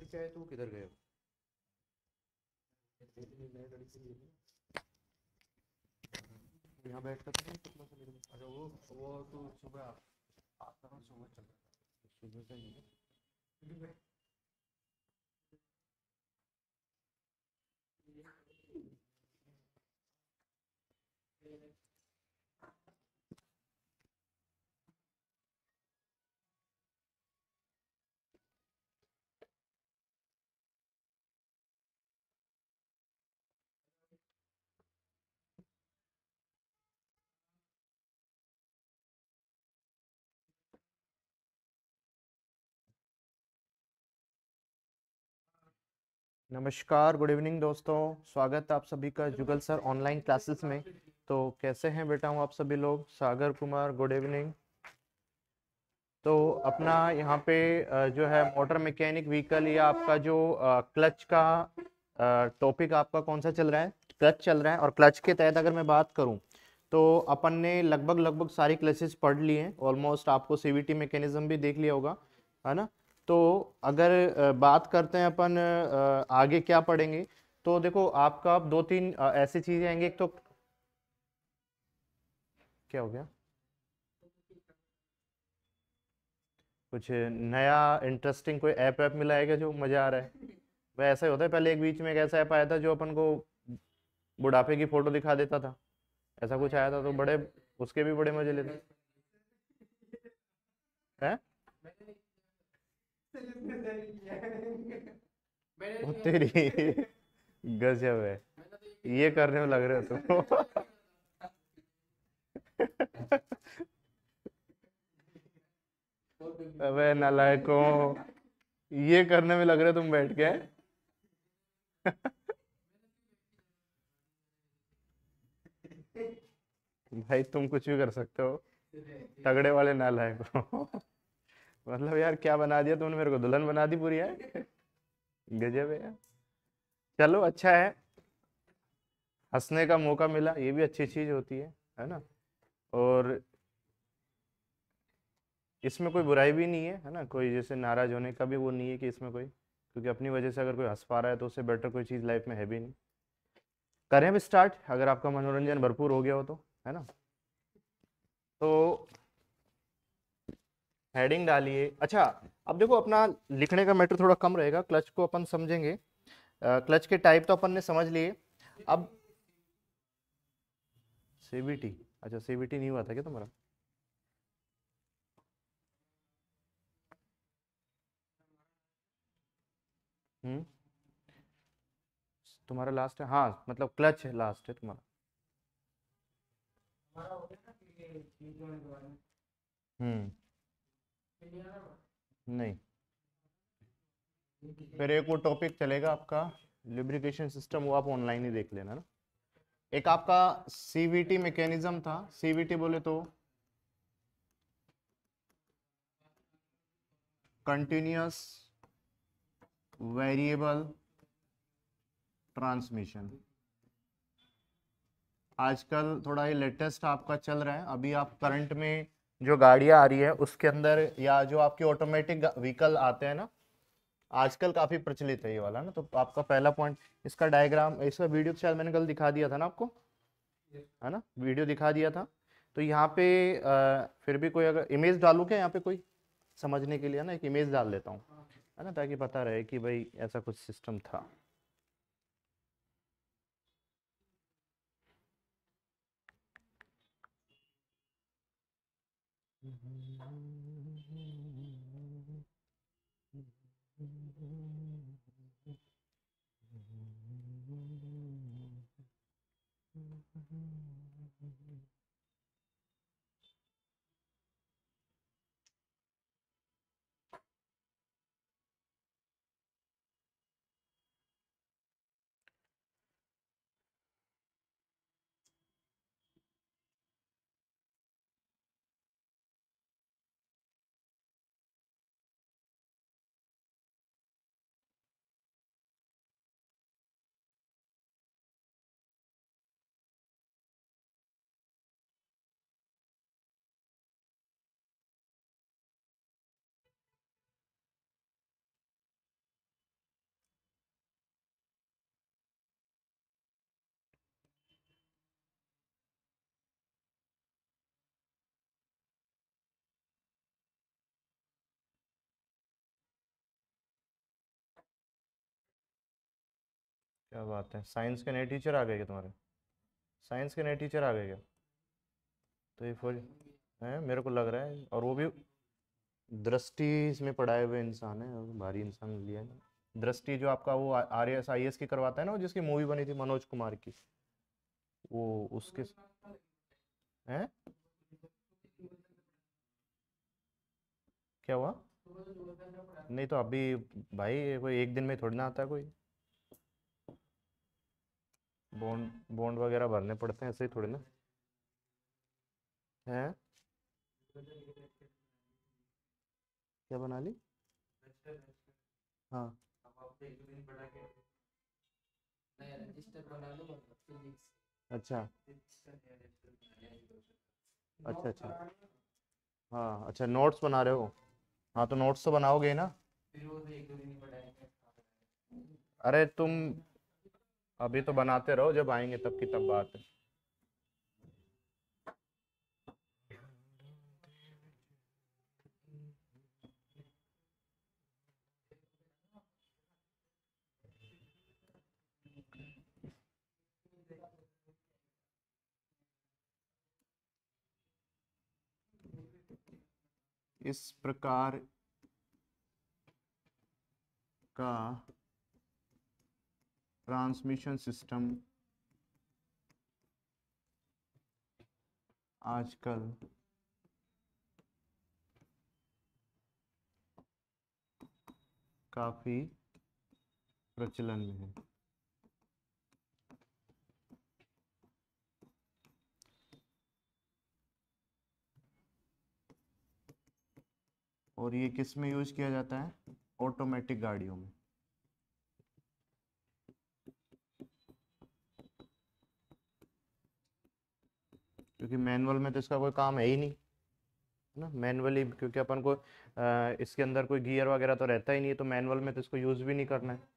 लड़के आए तो वो किधर गए यहाँ बैठ सकते तो हैं कितना समय अच्छा वो वो तो सुबह आता हूँ सुबह चल सुबह का ही नमस्कार गुड इवनिंग दोस्तों स्वागत है आप सभी का जुगल सर ऑनलाइन क्लासेस में तो कैसे हैं बेटा हूँ आप सभी लोग सागर कुमार गुड इवनिंग तो अपना यहाँ पे जो है मोटर मैकेनिक व्हीकल या आपका जो क्लच का टॉपिक आपका कौन सा चल रहा है क्लच चल रहा है और क्लच के तहत अगर मैं बात करूँ तो अपन ने लगभग लगभग सारी क्लचेस पढ़ ली हैं ऑलमोस्ट आपको सी वी भी देख लिया होगा है ना तो अगर बात करते हैं अपन आगे क्या पढ़ेंगे तो देखो आपका आप दो तीन ऐसी चीज़ें आएंगी एक तो क्या हो गया कुछ नया इंटरेस्टिंग कोई ऐप ऐप मिला है क्या जो मज़ा आ रहा है वह ऐसा ही होता है पहले एक बीच में एक ऐसा ऐप आया था जो अपन को बुढ़ापे की फ़ोटो दिखा देता था ऐसा कुछ आया था तो बड़े उसके भी बड़े मज़े लेते हैं तेरी गजब है ये करने में लग रहे हो तुम अबे नालायकों ये करने में लग रहे हो तुम बैठ के भाई तुम कुछ भी कर सकते हो तगड़े वाले नालायक मतलब यार क्या बना दिया तुमने मेरे को दुल्हन बना दी पूरी है गजब है यार चलो अच्छा है हंसने का मौका मिला ये भी अच्छी चीज़ होती है है ना और इसमें कोई बुराई भी नहीं है है ना कोई जैसे नाराज होने का भी वो नहीं है कि इसमें कोई क्योंकि अपनी वजह से अगर कोई हंस पा रहा है तो उससे बेटर कोई चीज़ लाइफ में है भी नहीं करें अब स्टार्ट अगर आपका मनोरंजन भरपूर हो गया हो तो है ना तो हेडिंग डालिए अच्छा अब देखो अपना लिखने का मैटर थोड़ा कम रहेगा क्लच को अपन समझेंगे क्लच के टाइप तो अपन ने समझ लिए अब सीबीटी अच्छा सीबीटी नहीं हुआ था क्या तुम्हारा हम्म। तुम्हारा लास्ट है हाँ मतलब क्लच है लास्ट है तुम्हारा हम्म नहीं फिर एक वो टॉपिक चलेगा आपका लिब्रिकेशन सिस्टम वो आप ऑनलाइन ही देख लेना ना एक आपका सीवीटी मैकेनिज्म था सीवीटी बोले तो कंटिन्यूस वेरिएबल ट्रांसमिशन आजकल थोड़ा ये लेटेस्ट आपका चल रहा है अभी आप करंट में जो गाड़ियाँ आ रही है उसके अंदर या जो आपके ऑटोमेटिक व्हीकल आते हैं ना आजकल काफ़ी प्रचलित है ये वाला ना तो आपका पहला पॉइंट इसका डायग्राम इसका वीडियो तो शायद मैंने कल दिखा दिया था ना आपको है ना वीडियो दिखा दिया था तो यहाँ पे आ, फिर भी कोई अगर इमेज डालू क्या यहाँ पे कोई समझने के लिए ना एक इमेज डाल देता हूँ हाँ। है ना ताकि पता रहे कि भाई ऐसा कुछ सिस्टम था क्या बात है साइंस के नए टीचर आ गए क्या तुम्हारे साइंस के नए टीचर आ गए क्या तो ये फौज है मेरे को लग रहा है और वो भी दृष्टि इसमें पढ़ाए हुए इंसान है भारी इंसान लिया है दृष्टि जो आपका वो आर एस आई एस की करवाता है ना जिसकी मूवी बनी थी मनोज कुमार की वो उसके हैं क्या हुआ नहीं तो अभी भाई कोई एक दिन में थोड़ी ना आता कोई बॉन्ड बॉन्ड वगैरह भरने पड़ते हैं ऐसे ही थोड़े ना है क्या बना ली हाँ अच्छा अच्छा अच्छा हाँ अच्छा नोट्स बना रहे हो हाँ तो नोट्स तो बनाओगे ना अरे तुम अभी तो बनाते रहो जब आएंगे तब की तब बात है इस प्रकार का ट्रांसमिशन सिस्टम आजकल काफ़ी प्रचलन में है और ये किस में यूज किया जाता है ऑटोमेटिक गाड़ियों में क्योंकि मैनुअल में तो इसका कोई काम है ही नहीं है ना मैनुअली क्योंकि अपन को आ, इसके अंदर कोई गियर वगैरह तो रहता ही नहीं है तो मैनुअल में तो इसको यूज़ भी नहीं करना है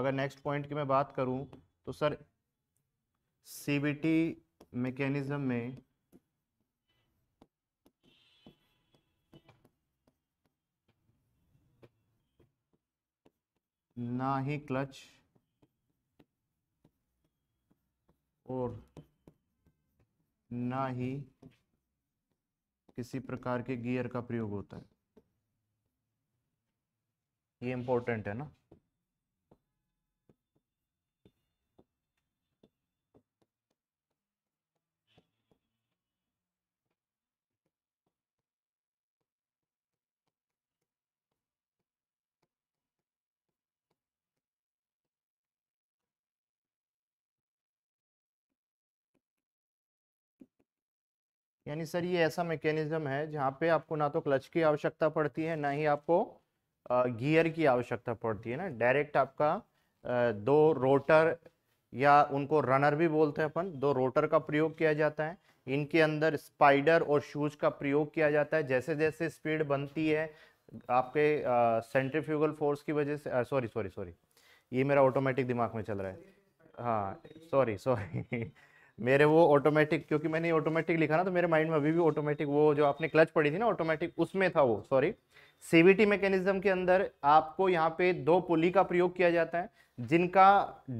अगर नेक्स्ट पॉइंट की मैं बात करूं तो सर सीबीटी मैकेनिज्म में ना ही क्लच और ना ही किसी प्रकार के गियर का प्रयोग होता है ये इंपॉर्टेंट है ना यानी सर ये ऐसा मैकेनिज्म है जहाँ पे आपको ना तो क्लच की आवश्यकता पड़ती है ना ही आपको गियर की आवश्यकता पड़ती है ना डायरेक्ट आपका दो रोटर या उनको रनर भी बोलते हैं अपन दो रोटर का प्रयोग किया जाता है इनके अंदर स्पाइडर और शूज का प्रयोग किया जाता है जैसे जैसे स्पीड बनती है आपके सेंट्रीफ्यूगल फोर्स की वजह से सॉरी सॉरी सॉरी ये मेरा ऑटोमेटिक दिमाग में चल रहा है हाँ सॉरी सॉरी मेरे वो ऑटोमेटिक क्योंकि मैंने ऑटोमेटिक लिखा ना तो मेरे माइंड में अभी भी ऑटोमेटिक वो जो आपने क्लच पड़ी थी ना ऑटोमेटिक उसमें था वो सॉरी सीवीटी मैकेनिज्म के अंदर आपको यहाँ पे दो पुली का प्रयोग किया जाता है जिनका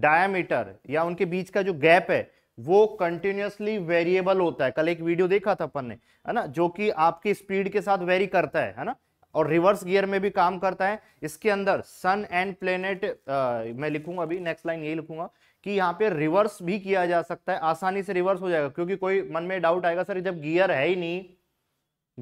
डायमीटर या उनके बीच का जो गैप है वो कंटिन्यूसली वेरिएबल होता है कल एक वीडियो देखा था अपन ने है ना जो कि आपकी स्पीड के साथ वेरी करता है है ना और रिवर्स गियर में भी काम करता है इसके अंदर सन एंड प्लेनेट मैं लिखूंगा अभी नेक्स्ट लाइन यही लिखूंगा कि यहाँ पे रिवर्स भी किया जा सकता है आसानी से रिवर्स हो जाएगा क्योंकि कोई मन में डाउट आएगा सर जब गियर है ही नहीं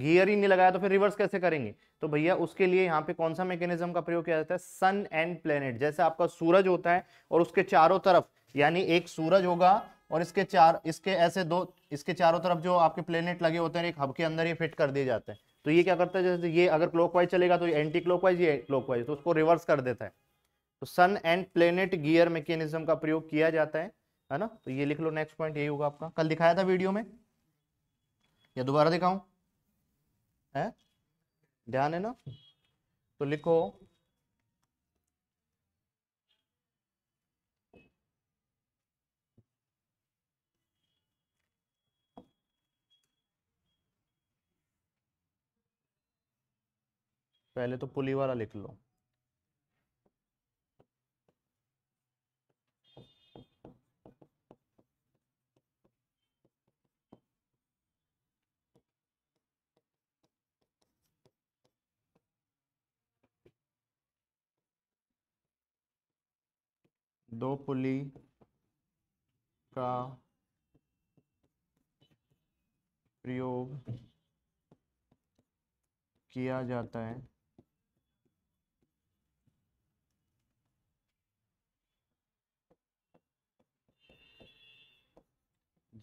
गियर ही नहीं लगाया तो फिर रिवर्स कैसे करेंगे तो भैया उसके लिए यहाँ पे कौन सा मैकेनिज्म का प्रयोग किया जाता है सन एंड प्लेनेट जैसे आपका सूरज होता है और उसके चारों तरफ यानी एक सूरज होगा और इसके चार इसके ऐसे दो इसके चारों तरफ जो आपके प्लेनेट लगे होते हैं एक हब के अंदर ये फिट कर दिए जाते हैं तो ये क्या करता है जैसे ये अगर क्लॉकवाइज चलेगा तो ये एंटी क्लॉकवाइज ये क्लॉकवाइज तो उसको रिवर्स कर देता है तो sun and planet gear mechanism का प्रयोग किया जाता है है ना तो ये लिख लो नेक्स्ट पॉइंट यही होगा आपका कल दिखाया था वीडियो में या दोबारा दिखाऊं है ध्यान है ना तो लिखो पहले तो पुली वाला लिख लो दो पुली का प्रयोग किया जाता है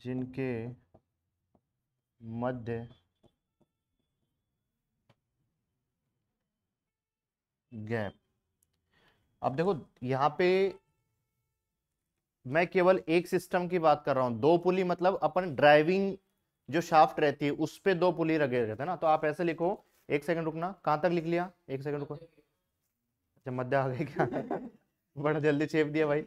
जिनके मध्य गैप अब देखो यहाँ पे मैं केवल एक सिस्टम की बात कर रहा हूं दो पुली मतलब अपन ड्राइविंग जो शाफ्ट रहती है उस पर दो पुली लगे रहते हैं ना तो आप ऐसे लिखो एक सेकंड रुकना कहां तक लिख लिया एक सेकंड रुको अच्छा मध्य आ गई क्या बड़ा जल्दी चेप दिया भाई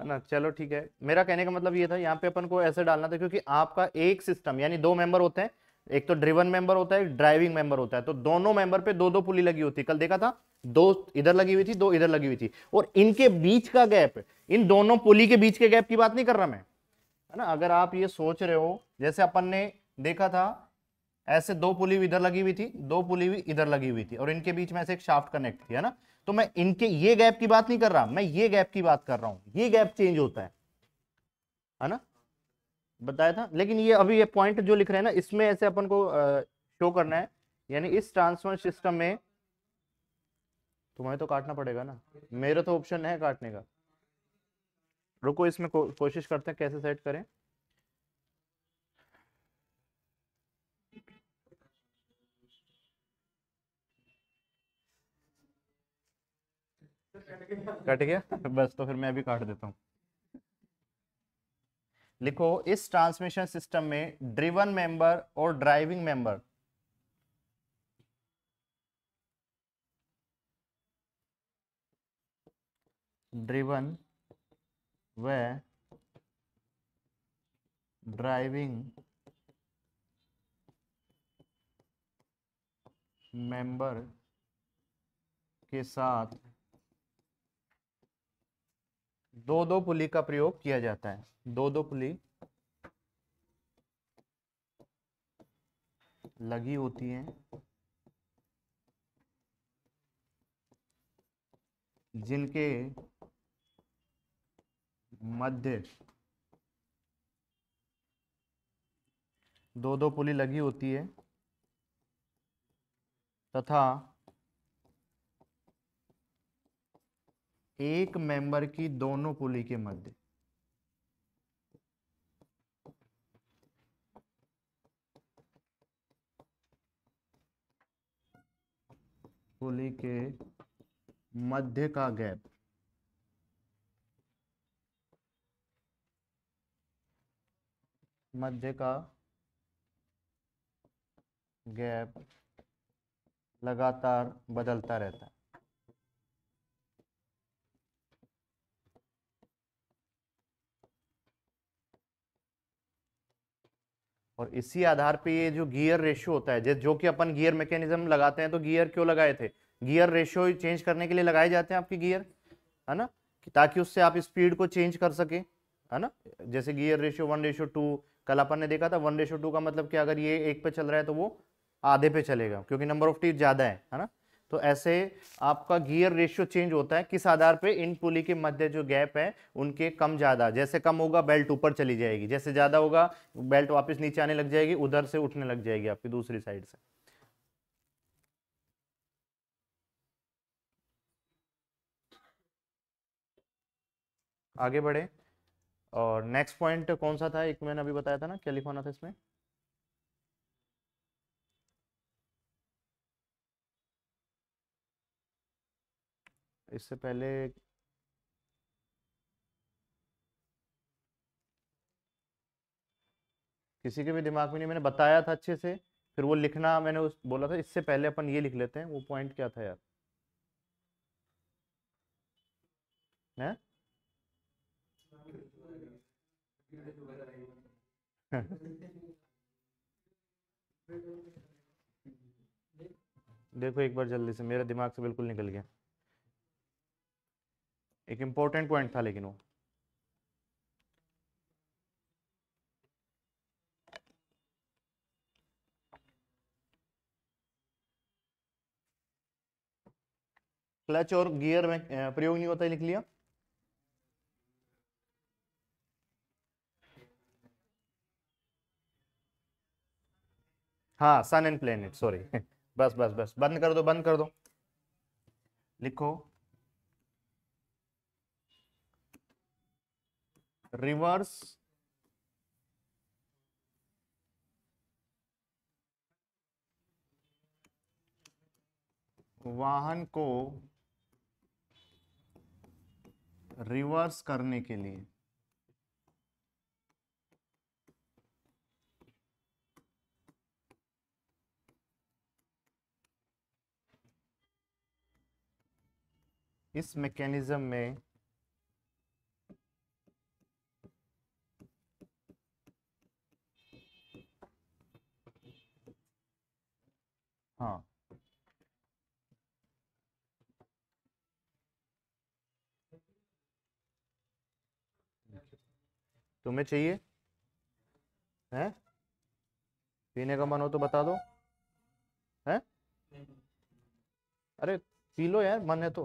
है ना चलो ठीक है मेरा कहने का मतलब ये था यहाँ पे अपन को ऐसे डालना था क्योंकि आपका एक सिस्टम यानी दो मेंबर होते हैं एक तो ड्रिवन मेंबर होता है एक ड्राइविंग मेंबर होता है तो दोनों मेंबर पे दो दो पुली लगी होती कल देखा था दो इधर लगी हुई थी दो इधर लगी हुई थी और इनके बीच का गैप इन दोनों पुली के बीच के गैप की बात नहीं कर रहा मैं है ना अगर आप ये सोच रहे हो जैसे अपन ने देखा था ऐसे दो पुली इधर लगी हुई थी दो पुली भी इधर लगी हुई थी और इनके बीच में ऐसे एक शाफ्ट कनेक्ट थी है ना तो मैं इनके ये गैप की बात नहीं कर रहा मैं ये गैप की बात कर रहा हूँ ये गैप चेंज होता है है ना बताया था लेकिन ये अभी ये पॉइंट जो लिख रहे हैं ना इसमें ऐसे अपन को शो करना है यानी इस ट्रांसफर सिस्टम में तुम्हें तो काटना पड़ेगा ना मेरा तो ऑप्शन है काटने का रुको इसमें को, कोशिश करते हैं कैसे सेट करें कट गया बस तो फिर मैं अभी काट देता हूं लिखो इस ट्रांसमिशन सिस्टम में ड्रिवन मेंबर और driving member driven were driving member के साथ दो दो पुली का प्रयोग किया जाता है दो दो पुली लगी होती है जिनके मध्य दो दो पुली लगी होती है तथा एक मेंबर की दोनों पुली के मध्य पुली के मध्य का गैप मध्य का गैप लगातार बदलता रहता है और इसी आधार पे ये जो गियर रेशियो होता है जो कि अपन गियर मैकेनिज्म लगाते हैं तो गियर क्यों लगाए थे गियर रेशियो चेंज करने के लिए लगाए जाते हैं आपके गियर है ना ताकि उससे आप स्पीड को चेंज कर सके है ना जैसे gear ratio one ratio two कल अपन ने देखा था वन रेशो टू का मतलब कि अगर ये एक पे चल रहा है तो वो आधे पे चलेगा क्योंकि नंबर ऑफ टीथ ज़्यादा है है ना तो ऐसे आपका गियर रेशियो चेंज होता है किस आधार पे इन पुली के मध्य जो गैप है उनके कम ज़्यादा जैसे कम होगा बेल्ट ऊपर चली जाएगी जैसे ज़्यादा होगा बेल्ट वापस नीचे आने लग जाएगी उधर से उठने लग जाएगी आपकी दूसरी साइड से आगे बढ़े और नेक्स्ट पॉइंट कौन सा था एक मैंने अभी बताया था ना क्या लिखवाना था इसमें इससे पहले किसी के भी दिमाग में नहीं मैंने बताया था अच्छे से फिर वो लिखना मैंने उस बोला था इससे पहले अपन ये लिख लेते हैं वो पॉइंट क्या था यार है? देखो एक बार जल्दी से मेरे दिमाग से बिल्कुल निकल गया एक इंपॉर्टेंट पॉइंट था लेकिन वो क्लच और गियर में प्रयोग नहीं होता लिख लिया हाँ सन एंड प्लेनेट सॉरी बस बस बस बंद कर दो बंद कर दो लिखो रिवर्स वाहन को रिवर्स करने के लिए इस मैकेनिज्म में हाँ तुम्हें चाहिए हैं पीने का मन हो तो बता दो हैं अरे पी लो यार मन है तो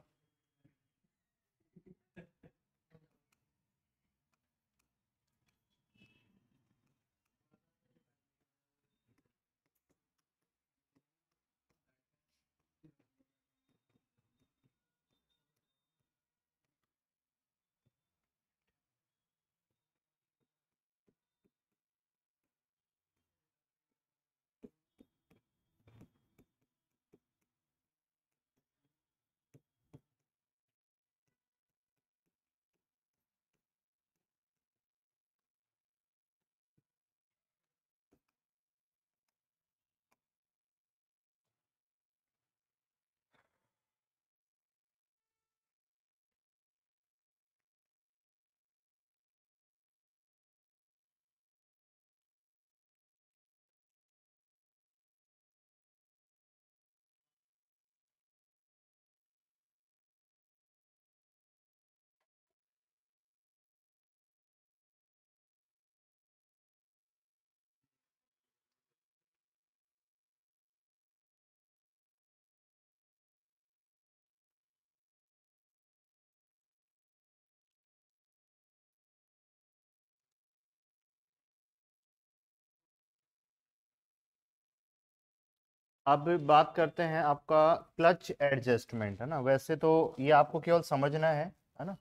अब बात करते हैं आपका क्लच एडजस्टमेंट है ना वैसे तो ये आपको केवल समझना है है ना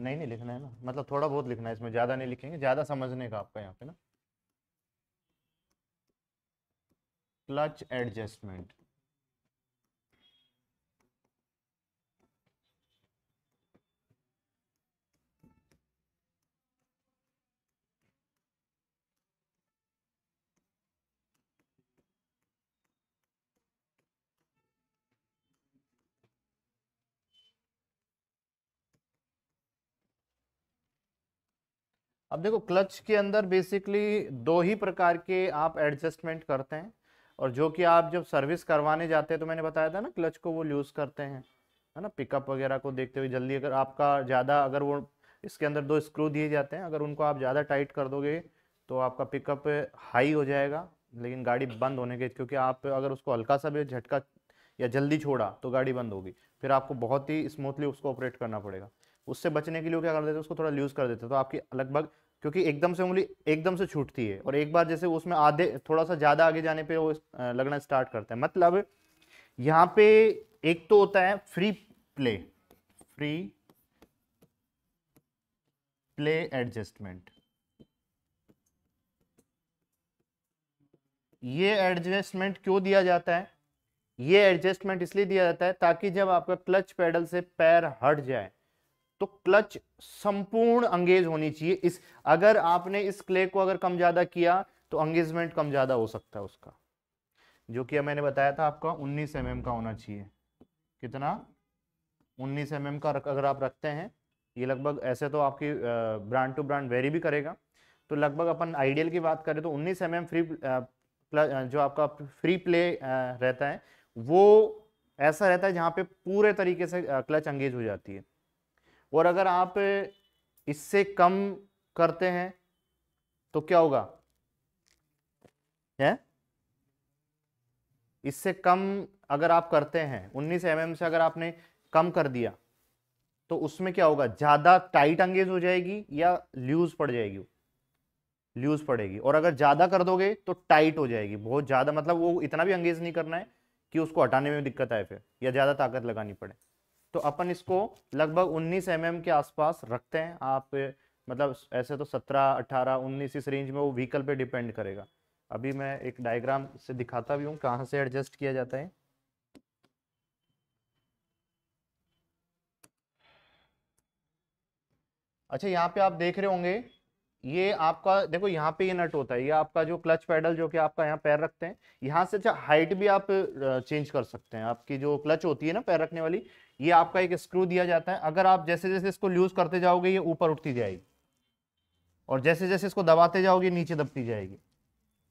नहीं नहीं लिखना है ना मतलब थोड़ा बहुत लिखना है इसमें ज़्यादा नहीं लिखेंगे ज़्यादा समझने का आपका यहाँ पे ना क्लच एडजस्टमेंट अब देखो क्लच के अंदर बेसिकली दो ही प्रकार के आप एडजस्टमेंट करते हैं और जो कि आप जब सर्विस करवाने जाते हैं तो मैंने बताया था ना क्लच को वो यूज़ करते हैं है ना पिकअप वगैरह को देखते हुए जल्दी अगर आपका ज़्यादा अगर वो इसके अंदर दो स्क्रू दिए जाते हैं अगर उनको आप ज़्यादा टाइट कर दोगे तो आपका पिकअप हाई हो जाएगा लेकिन गाड़ी बंद होने के क्योंकि आप अगर उसको हल्का सा भी झटका या जल्दी छोड़ा तो गाड़ी बंद होगी फिर आपको बहुत ही स्मूथली उसको ऑपरेट करना पड़ेगा उससे बचने के लिए क्या कर देते हैं उसको थोड़ा लूज़ कर देते हैं तो आपकी लगभग क्योंकि एकदम से उंगली एकदम से छूटती है और एक बार जैसे उसमें आधे थोड़ा सा ज़्यादा आगे जाने पे वो लगना स्टार्ट करता है मतलब यहाँ पे एक तो होता है free play free play adjustment ये एडजस्टमेंट क्यों दिया जाता है ये एडजस्टमेंट इसलिए दिया जाता है ताकि जब आपका क्लच पैडल से पैर हट जाए तो क्लच संपूर्ण अंगेज होनी चाहिए इस अगर आपने इस क्ले को अगर कम ज्यादा किया तो अंगेजमेंट कम ज्यादा हो सकता है उसका जो कि मैंने बताया था आपका 19 एम mm का होना चाहिए कितना 19 एम mm का अगर आप रखते हैं ये लगभग ऐसे तो आपकी ब्रांड टू ब्रांड वेरी भी करेगा तो लगभग अपन आइडियल की बात करें तो 19 एम mm फ्री जो आपका फ्री प्ले रहता है वो ऐसा रहता है जहाँ पे पूरे तरीके से क्लच अंगेज हो जाती है और अगर आप इससे कम करते हैं तो क्या होगा है इससे कम अगर आप करते हैं 19 एम mm से अगर आपने कम कर दिया तो उसमें क्या होगा ज़्यादा टाइट अंगेज हो जाएगी या लूज पड़ जाएगी लूज पड़ेगी और अगर ज़्यादा कर दोगे तो टाइट हो जाएगी बहुत ज़्यादा मतलब वो इतना भी अंगेज नहीं करना है कि उसको हटाने में दिक्कत आए फिर या ज़्यादा ताकत लगानी पड़े तो अपन इसको लगभग 19 एम mm के आसपास रखते हैं आप मतलब ऐसे तो 17, 18, 19 इस रेंज में वो व्हीकल पे डिपेंड करेगा अभी मैं एक डायग्राम से दिखाता भी हूँ कहाँ से एडजस्ट किया जाता है अच्छा यहाँ पे आप देख रहे होंगे ये आपका देखो यहाँ पे ये नट होता है ये आपका जो क्लच पैडल जो कि आपका यहाँ पैर रखते हैं यहाँ से अच्छा हाइट भी आप चेंज कर सकते हैं आपकी जो क्लच होती है ना पैर रखने वाली ये आपका एक स्क्रू दिया जाता है अगर आप जैसे जैसे इसको लूज करते जाओगे ये ऊपर उठती जाएगी और जैसे जैसे इसको दबाते जाओगे नीचे दबती जाएगी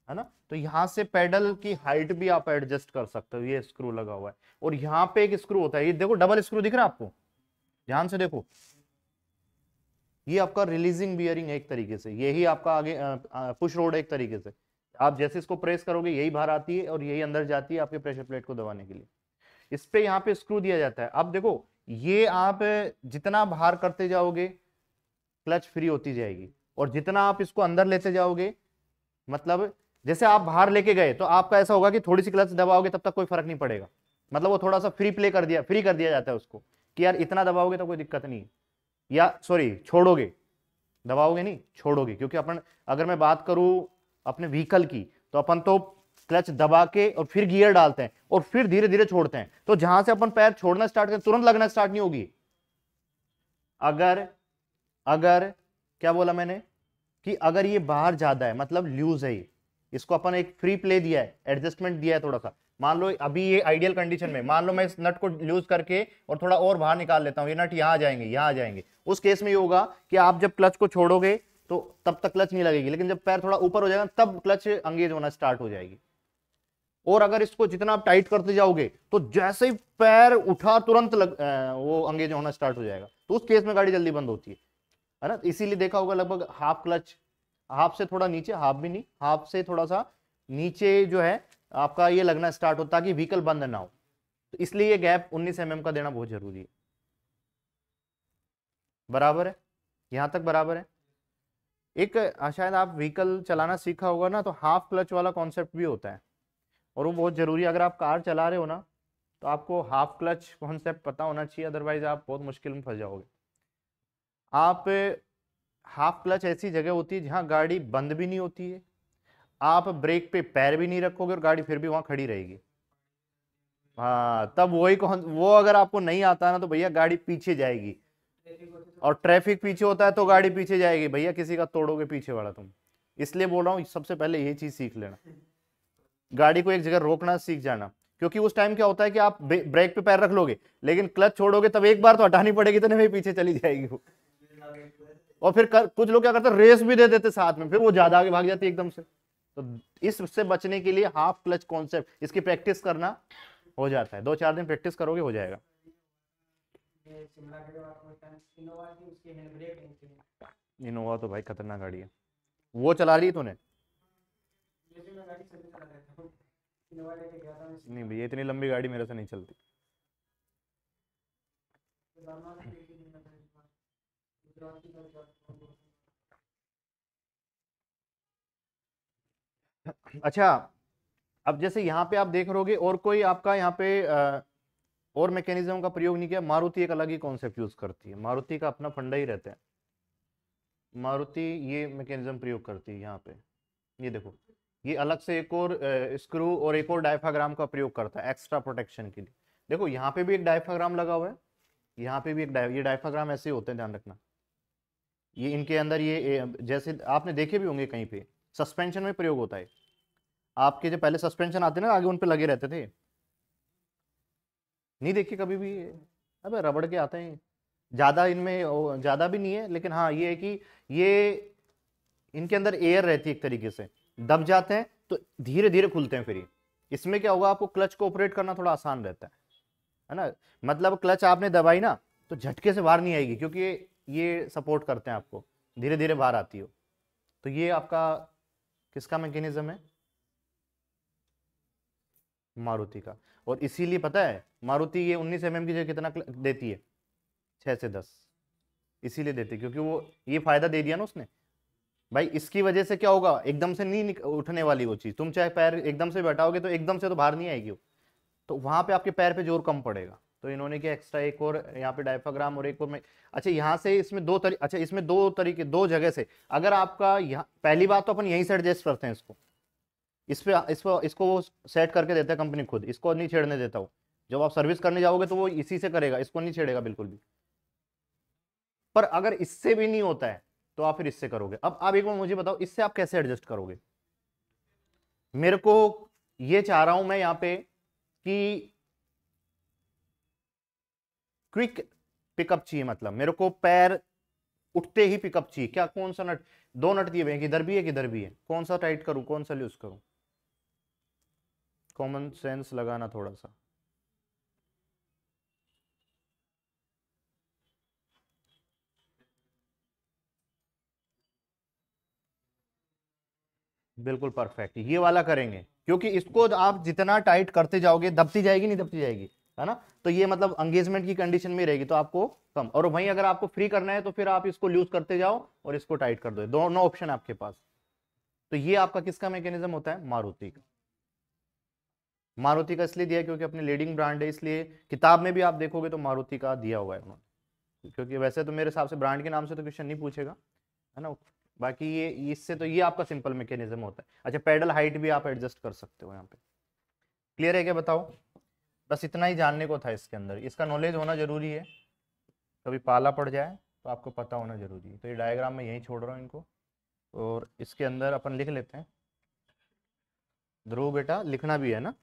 है ना तो यहाँ से पैडल की हाइट भी आप एडजस्ट कर सकते हो ये स्क्रू लगा हुआ है और यहाँ पे एक स्क्रू होता है ये देखो डबल स्क्रू दिख रहा है आपको ध्यान से देखो ये आपका रिलीजिंग बियरिंग एक तरीके से यही आपका आगे पुश रोड एक तरीके से आप जैसे इसको प्रेस करोगे यही बाहर आती है और यही अंदर जाती है आपके प्रेशर प्लेट को दबाने के लिए इस पर यहाँ पे स्क्रू दिया जाता है अब देखो ये आप जितना बाहर करते जाओगे क्लच फ्री होती जाएगी और जितना आप इसको अंदर लेते जाओगे मतलब जैसे आप बाहर लेके गए तो आपका ऐसा होगा कि थोड़ी सी क्लच दबाओगे तब तक कोई फर्क नहीं पड़ेगा मतलब वो थोड़ा सा फ्री प्ले कर दिया फ्री कर दिया जाता है उसको कि यार इतना दबाओगे तो कोई दिक्कत नहीं या सॉरी छोड़ोगे दबाओगे नहीं छोड़ोगे क्योंकि अपन अगर मैं बात करूं अपने व्हीकल की तो अपन तो क्लच दबा के और फिर गियर डालते हैं और फिर धीरे धीरे छोड़ते हैं तो जहां से अपन पैर छोड़ना स्टार्ट करते तुरंत लगना स्टार्ट नहीं होगी अगर अगर क्या बोला मैंने कि अगर ये बाहर ज्यादा है मतलब लूज है ये इसको अपन एक फ्री प्ले दिया है एडजस्टमेंट दिया है थोड़ा सा मान लो अभी ये आइडियल कंडीशन में मान लो मैं इस नट को लूज करके और थोड़ा और बाहर निकाल लेता हूँ ये नट यहाँ आ जाएंगे यहाँ जाएंगे उस केस में ये होगा कि आप जब क्लच को छोड़ोगे तो तब तक क्लच नहीं लगेगी लेकिन जब पैर थोड़ा ऊपर हो जाएगा तब क्लच अंगेज होना स्टार्ट हो जाएगी और अगर इसको जितना आप टाइट करते जाओगे तो जैसे ही पैर उठा तुरंत लग, आ, वो अंगेज होना स्टार्ट हो जाएगा तो उस केस में गाड़ी जल्दी बंद होती है है ना इसीलिए देखा होगा लगभग हाफ क्लच हाफ से थोड़ा नीचे हाफ भी नहीं हाफ से थोड़ा सा नीचे जो है आपका ये लगना स्टार्ट होता है कि व्हीकल बंद ना हो तो इसलिए ये गैप 19 एम mm का देना बहुत जरूरी है बराबर है यहां तक बराबर है एक शायद आप व्हीकल चलाना सीखा होगा ना तो हाफ क्लच वाला कॉन्सेप्ट भी होता है और वो बहुत ज़रूरी है अगर आप कार चला रहे हो ना तो आपको हाफ क्लच कॉन्सेप्ट पता होना चाहिए अदरवाइज आप बहुत मुश्किल में फंस जाओगे आप हाफ क्लच ऐसी जगह होती है जहाँ गाड़ी बंद भी नहीं होती है आप ब्रेक पे पैर भी नहीं रखोगे और गाड़ी फिर भी वहाँ खड़ी रहेगी हाँ तब वही कौन वो अगर आपको नहीं आता ना तो भैया गाड़ी पीछे जाएगी और ट्रैफिक पीछे होता है तो गाड़ी पीछे जाएगी भैया किसी का तोड़ोगे पीछे वाला तुम इसलिए बोल रहा हूँ सबसे पहले ये चीज़ सीख लेना गाड़ी को एक जगह रोकना सीख जाना क्योंकि उस टाइम क्या होता है कि आप ब्रेक पे पैर रख लोगे लेकिन क्लच छोड़ोगे तब एक बार तो हटानी पड़ेगी तो नहीं पीछे चली जाएगी वो और फिर कर, कुछ लोग क्या करते हैं रेस भी दे देते साथ में फिर वो ज्यादा आगे भाग जाती है एकदम से तो इससे बचने के लिए हाफ क्लच कॉन्सेप्ट इसकी प्रैक्टिस करना हो जाता है दो चार दिन प्रैक्टिस करोगे हो जाएगा इनोवा तो भाई खतरनाक गाड़ी है वो चला रही तूने नहीं भैया इतनी लंबी गाड़ी मेरे से नहीं चलती अच्छा अब जैसे यहाँ पे आप देख रहोगे और कोई आपका यहाँ पे और मैकेनिज्म का प्रयोग नहीं किया मारुति एक अलग ही कॉन्सेप्ट यूज करती है मारुति का अपना फंडा ही रहता है मारुति ये मैकेनिज्म प्रयोग करती है यहाँ पे ये देखो ये अलग से एक और स्क्रू और एक और डायफाग्राम का प्रयोग करता है एक्स्ट्रा प्रोटेक्शन के लिए देखो यहाँ पे भी एक डायफाग्राम लगा हुआ है यहाँ पे भी एक ये डायफाग्राम ऐसे होते हैं ध्यान रखना ये इनके अंदर ये जैसे आपने देखे भी होंगे कहीं पे सस्पेंशन में प्रयोग होता है आपके जो पहले सस्पेंशन आते ना आगे उन पर लगे रहते थे नहीं देखे कभी भी अब रबड़ के आते हैं ज़्यादा इनमें ज़्यादा भी नहीं है लेकिन हाँ ये है कि ये इनके अंदर एयर रहती है एक तरीके से दब जाते हैं तो धीरे धीरे खुलते हैं फिर ये इसमें क्या होगा आपको क्लच को ऑपरेट करना थोड़ा आसान रहता है है ना मतलब क्लच आपने दबाई ना तो झटके से बाहर नहीं आएगी क्योंकि ये सपोर्ट करते हैं आपको धीरे धीरे बाहर आती हो तो ये आपका किसका मैकेनिज्म है मारुति का और इसीलिए पता है मारुति ये 19 एम की जगह कितना देती है छह से दस इसीलिए देती है क्योंकि वो ये फायदा दे दिया ना उसने भाई इसकी वजह से क्या होगा एकदम से नहीं उठने वाली वो चीज़ तुम चाहे पैर एकदम से बैठाओगे तो एकदम से तो बाहर नहीं आएगी वो तो वहाँ पे आपके पैर पे जोर कम पड़ेगा तो इन्होंने क्या एक्स्ट्रा एक और यहाँ पे डायफाग्राम और एक और में अच्छा यहाँ से इसमें दो तरी अच्छा इसमें दो तरीके दो जगह से अगर आपका यहाँ पहली बात तो अपन यहीं से एडजस्ट करते हैं इसको इस पर इस पर इसको वो सेट करके देता है कंपनी खुद इसको नहीं छेड़ने देता वो जब आप सर्विस करने जाओगे तो वो इसी से करेगा इसको नहीं छेड़ेगा बिल्कुल भी पर अगर इससे भी नहीं होता है तो आप फिर इससे करोगे अब आप एक बार मुझे बताओ इससे आप कैसे एडजस्ट करोगे मेरे को ये चाह रहा हूं मैं यहां पे कि क्विक पिकअप चाहिए मतलब मेरे को पैर उठते ही पिकअप चाहिए क्या कौन सा नट दो नट दिए हुए किधर भी है किधर भी है कौन सा टाइट करूं कौन सा यूज करूं कॉमन सेंस लगाना थोड़ा सा बिल्कुल परफेक्ट ये वाला करेंगे क्योंकि इसको आप जितना टाइट करते जाओगे दबती जाएगी नहीं दबती जाएगी है ना तो ये मतलब एंगेजमेंट की कंडीशन में रहेगी तो आपको कम और वहीं अगर आपको फ्री करना है तो फिर आप इसको लूज करते जाओ और इसको टाइट कर दो दोनों ऑप्शन आपके पास तो ये आपका किसका मैकेनिज्म होता है मारुति का मारुति का इसलिए दिया क्योंकि अपने लीडिंग ब्रांड है इसलिए किताब में भी आप देखोगे तो मारुति का दिया हुआ है उन्होंने क्योंकि वैसे तो मेरे हिसाब से ब्रांड के नाम से तो क्वेश्चन नहीं पूछेगा है ना बाकी ये इससे तो ये आपका सिंपल मैकेनिज्म होता है अच्छा पेडल हाइट भी आप एडजस्ट कर सकते हो यहाँ पे क्लियर है क्या बताओ बस इतना ही जानने को था इसके अंदर इसका नॉलेज होना जरूरी है कभी पाला पड़ जाए तो आपको पता होना जरूरी है तो ये डायग्राम में यही छोड़ रहा हूँ इनको और इसके अंदर अपन लिख लेते हैं ध्रुव बेटा लिखना भी है ना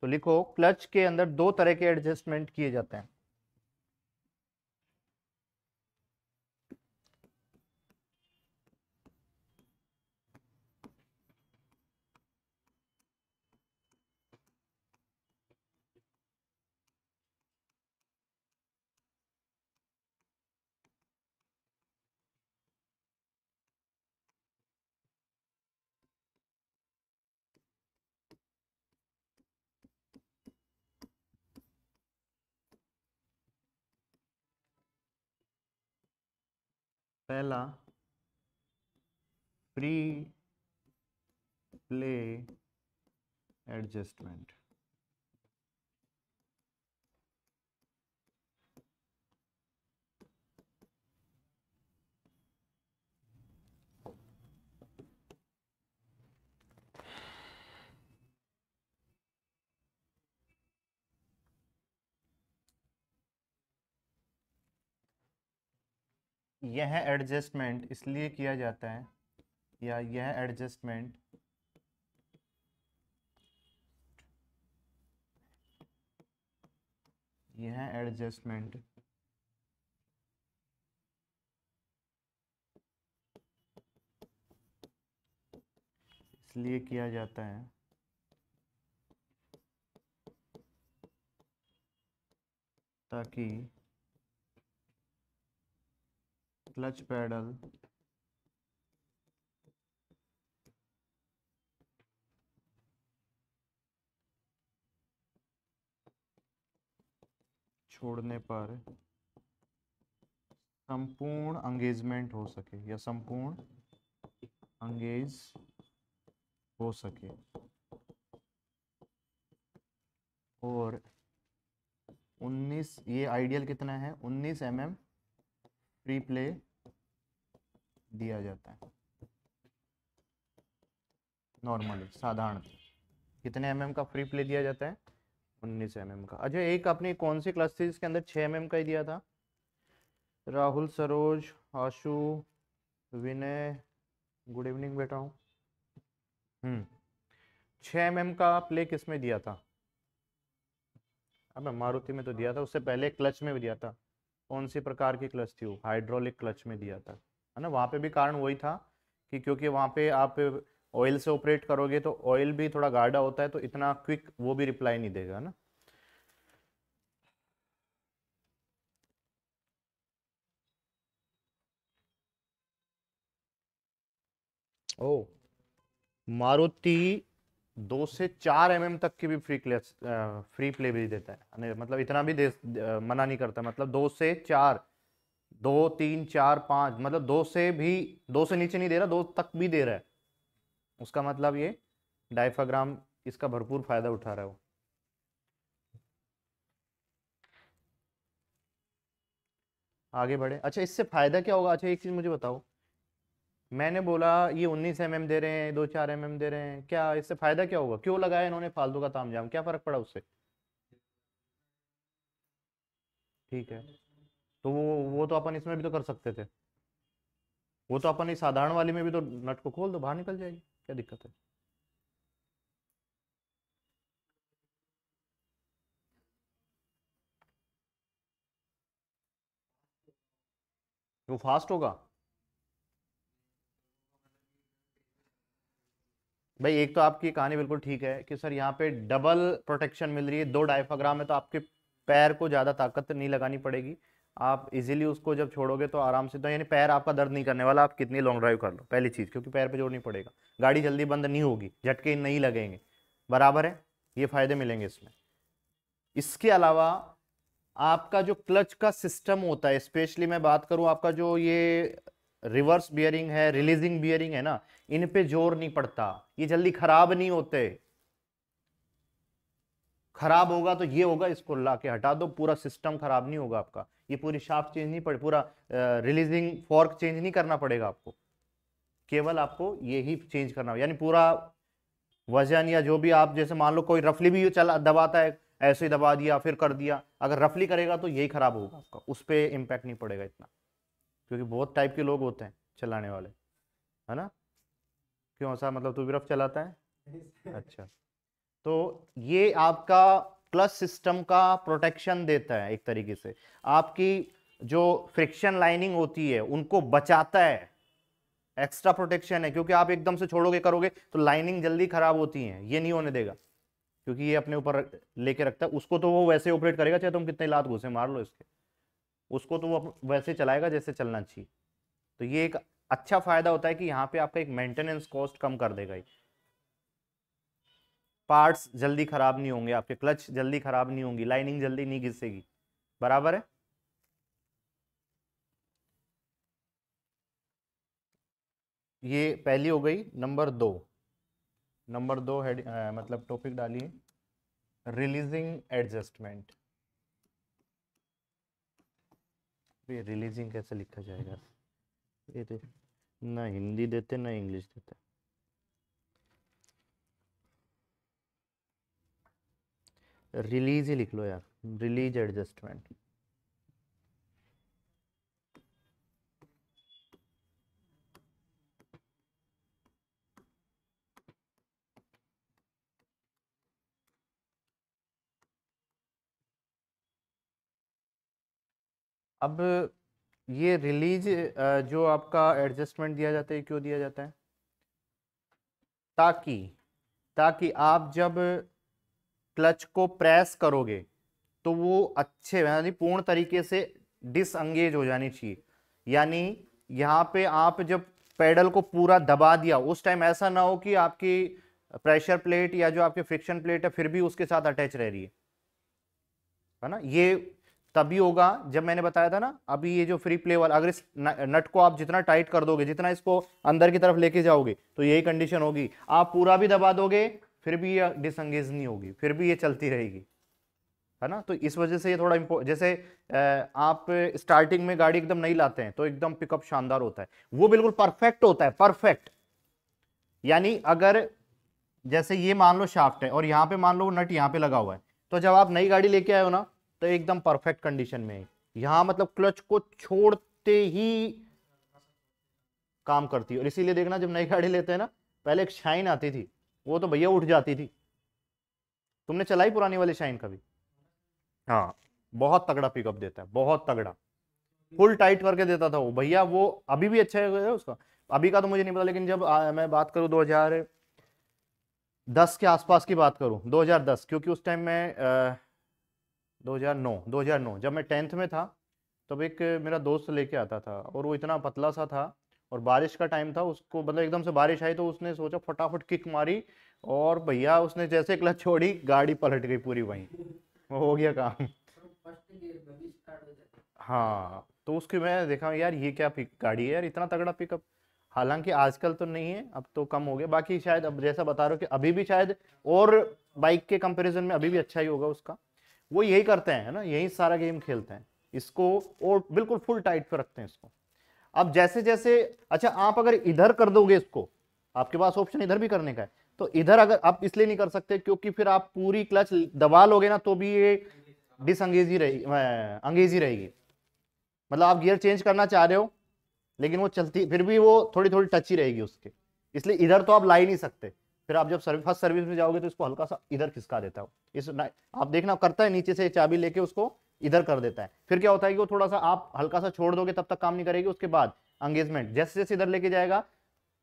तो लिखो क्लच के अंदर दो तरह के एडजस्टमेंट किए जाते हैं पहला फ्री प्ले एडजस्टमेंट यह एडजस्टमेंट इसलिए किया जाता है या यह एडजस्टमेंट यह एडजस्टमेंट इसलिए किया जाता है ताकि क्लच पैडल छोड़ने पर संपूर्ण अंगेजमेंट हो सके या संपूर्ण अंगेज हो सके और 19 ये आइडियल कितना है 19 एम mm फ्री प्ले दिया जाता है नॉर्मल साधारण कितने एम mm का फ्री प्ले दिया जाता है उन्नीस एम mm का अच्छा एक आपने कौन सी क्लास थी जिसके अंदर छः एम mm का ही दिया था राहुल सरोज आशु विनय गुड इवनिंग बेटा हूँ छः एम mm का प्ले किस में दिया था अब मारुति में तो दिया था उससे पहले क्लच में भी दिया था कौन सी प्रकार की क्लच थी वो हाइड्रोलिक क्लच में दिया था है ना वहाँ पे भी कारण वही था कि क्योंकि वहाँ पे आप ऑयल से ऑपरेट करोगे तो ऑयल भी थोड़ा गाढ़ा होता है तो इतना क्विक वो भी रिप्लाई नहीं देगा ना ओ मारुति दो से चार एम mm तक की भी फ्री प्ले फ्री प्ले भी देता है मतलब इतना भी दे, दे, मना नहीं करता मतलब दो से चार दो तीन चार पाँच मतलब दो से भी दो से नीचे नहीं दे रहा दो तक भी दे रहा है उसका मतलब ये डायफाग्राम इसका भरपूर फायदा उठा रहा है वो आगे बढ़े अच्छा इससे फ़ायदा क्या होगा अच्छा एक चीज़ मुझे बताओ मैंने बोला ये उन्नीस एम दे रहे हैं दो चार एम दे रहे हैं क्या इससे फ़ायदा क्या होगा क्यों लगाया इन्होंने फालतू का तामझाम क्या फ़र्क पड़ा उससे ठीक है तो वो वो तो अपन इसमें भी तो कर सकते थे वो तो अपन इस साधारण वाली में भी तो नट को खोल दो बाहर निकल जाएगी क्या दिक्कत है वो फास्ट होगा भाई एक तो आपकी कहानी बिल्कुल ठीक है कि सर यहाँ पे डबल प्रोटेक्शन मिल रही है दो डायफाग्राम है तो आपके पैर को ज़्यादा ताकत नहीं लगानी पड़ेगी आप इजीली उसको जब छोड़ोगे तो आराम से तो यानी पैर आपका दर्द नहीं करने वाला आप कितनी लॉन्ग ड्राइव कर लो पहली चीज़ क्योंकि पैर पे जोर नहीं पड़ेगा गाड़ी जल्दी बंद नहीं होगी झटके नहीं लगेंगे बराबर है ये फ़ायदे मिलेंगे इसमें इसके अलावा आपका जो क्लच का सिस्टम होता है स्पेशली मैं बात करूँ आपका जो ये रिवर्स बियरिंग है रिलीजिंग बियरिंग है ना इन पे जोर नहीं पड़ता ये जल्दी ख़राब नहीं होते खराब होगा तो ये होगा इसको ला के हटा दो पूरा सिस्टम खराब नहीं होगा आपका ये पूरी शाफ्ट चेंज नहीं पड़े पूरा रिलीजिंग फॉर्क चेंज नहीं करना पड़ेगा आपको केवल आपको ये ही चेंज करना यानी पूरा वजन या जो भी आप जैसे मान लो कोई रफली भी चला दबाता है ऐसे ही दबा दिया फिर कर दिया अगर रफली करेगा तो यही खराब होगा आपका उस पर इम्पैक्ट नहीं पड़ेगा इतना क्योंकि बहुत टाइप के लोग होते हैं चलाने वाले है ना क्यों ऐसा मतलब तू भी रफ चलाता है अच्छा तो ये आपका क्लच सिस्टम का प्रोटेक्शन देता है एक तरीके से आपकी जो फ्रिक्शन लाइनिंग होती है उनको बचाता है एक्स्ट्रा प्रोटेक्शन है क्योंकि आप एकदम से छोड़ोगे करोगे तो लाइनिंग जल्दी खराब होती है ये नहीं होने देगा क्योंकि ये अपने ऊपर लेके रखता है उसको तो वो वैसे ऑपरेट करेगा चाहे तुम कितने लात घुसे मार लो इसके उसको तो वो वैसे चलाएगा जैसे चलना चाहिए तो ये एक अच्छा फायदा होता है कि यहाँ पे आपका एक मेंटेनेंस कॉस्ट कम कर देगा ये पार्ट्स जल्दी खराब नहीं होंगे आपके क्लच जल्दी खराब नहीं होंगी लाइनिंग जल्दी नहीं घिसेगी बराबर है ये पहली हो गई नंबर दो नंबर दो हेड मतलब टॉपिक डालिए रिलीजिंग एडजस्टमेंट ये रिलीजिंग कैसे लिखा जाएगा ये तो ना हिंदी देते ना इंग्लिश देते रिलीज ही लिख लो यार रिलीज एडजस्टमेंट अब ये रिलीज जो आपका एडजस्टमेंट दिया जाता है क्यों दिया जाता है ताकि ताकि आप जब क्लच को प्रेस करोगे तो वो अच्छे यानी पूर्ण तरीके से डिसंगेज हो जानी चाहिए यानी यहाँ पे आप जब पैडल को पूरा दबा दिया उस टाइम ऐसा ना हो कि आपकी प्रेशर प्लेट या जो आपके फ्रिक्शन प्लेट है फिर भी उसके साथ अटैच रह रही है है ना ये तभी होगा जब मैंने बताया था ना अभी ये जो फ्री प्ले वाला अगर इस नट को आप जितना टाइट कर दोगे जितना इसको अंदर की तरफ लेके जाओगे तो यही कंडीशन होगी आप पूरा भी दबा दोगे फिर भी ये डिसंगेज नहीं होगी फिर भी ये चलती रहेगी है ना तो इस वजह से ये थोड़ा इम्पो जैसे आप स्टार्टिंग में गाड़ी एकदम नहीं लाते हैं तो एकदम पिकअप शानदार होता है वो बिल्कुल परफेक्ट होता है परफेक्ट यानी अगर जैसे ये मान लो शाफ्ट है और यहाँ पे मान लो नट यहाँ पे लगा हुआ है तो जब आप नई गाड़ी लेके आए हो ना तो एकदम परफेक्ट कंडीशन में है यहाँ मतलब क्लच को छोड़ते ही काम करती है और इसीलिए देखना जब नई गाड़ी लेते हैं ना पहले एक शाइन आती थी वो तो भैया उठ जाती थी तुमने चलाई पुरानी वाली शाइन कभी हाँ बहुत तगड़ा पिकअप देता है बहुत तगड़ा फुल टाइट करके देता था वो भैया वो अभी भी अच्छा है उसका अभी का तो मुझे नहीं पता लेकिन जब आ, मैं बात करूँ 2010 के आसपास की बात करूँ 2010 क्योंकि उस टाइम मैं आ, 2009 2009 जब मैं टेंथ में था तब एक मेरा दोस्त लेके आता था और वो इतना पतला सा था और बारिश का टाइम था उसको मतलब एकदम से बारिश आई तो उसने सोचा फटाफट किक मारी और भैया उसने जैसे क्लच छोड़ी गाड़ी पलट गई पूरी वहीं वो हो गया काम हाँ तो उसके मैं देखा यार ये क्या पिक गाड़ी है यार इतना तगड़ा पिकअप हालांकि आजकल तो नहीं है अब तो कम हो गया बाकी शायद अब जैसा बता रहे हो कि अभी भी शायद और बाइक के कंपैरिजन में अभी भी अच्छा ही होगा उसका वो यही करते हैं ना यही सारा गेम खेलते हैं इसको और बिल्कुल फुल टाइट पे रखते हैं इसको अब जैसे जैसे अच्छा आप अगर इधर कर दोगे इसको आपके पास ऑप्शन इधर भी करने का है तो इधर अगर आप इसलिए नहीं कर सकते क्योंकि फिर आप पूरी क्लच दबा लोगे ना तो भी ये डिसंगेजी रहेगी अंगेजी रहेगी मतलब आप गियर चेंज करना चाह रहे हो लेकिन वो चलती फिर भी वो थोड़ी थोड़ी टच ही रहेगी उसके इसलिए इधर तो आप ला ही नहीं सकते फिर आप जब सर्विस फर्स्ट सर्विस में जाओगे तो इसको हल्का सा इधर खिसका देता हो इस आप देखना करता है नीचे से चाबी लेके उसको इधर कर देता है फिर क्या होता है कि वो थोड़ा सा आप हल्का सा छोड़ दोगे तब तक काम नहीं करेगी उसके बाद एंगेजमेंट जैसे जैसे इधर लेके जाएगा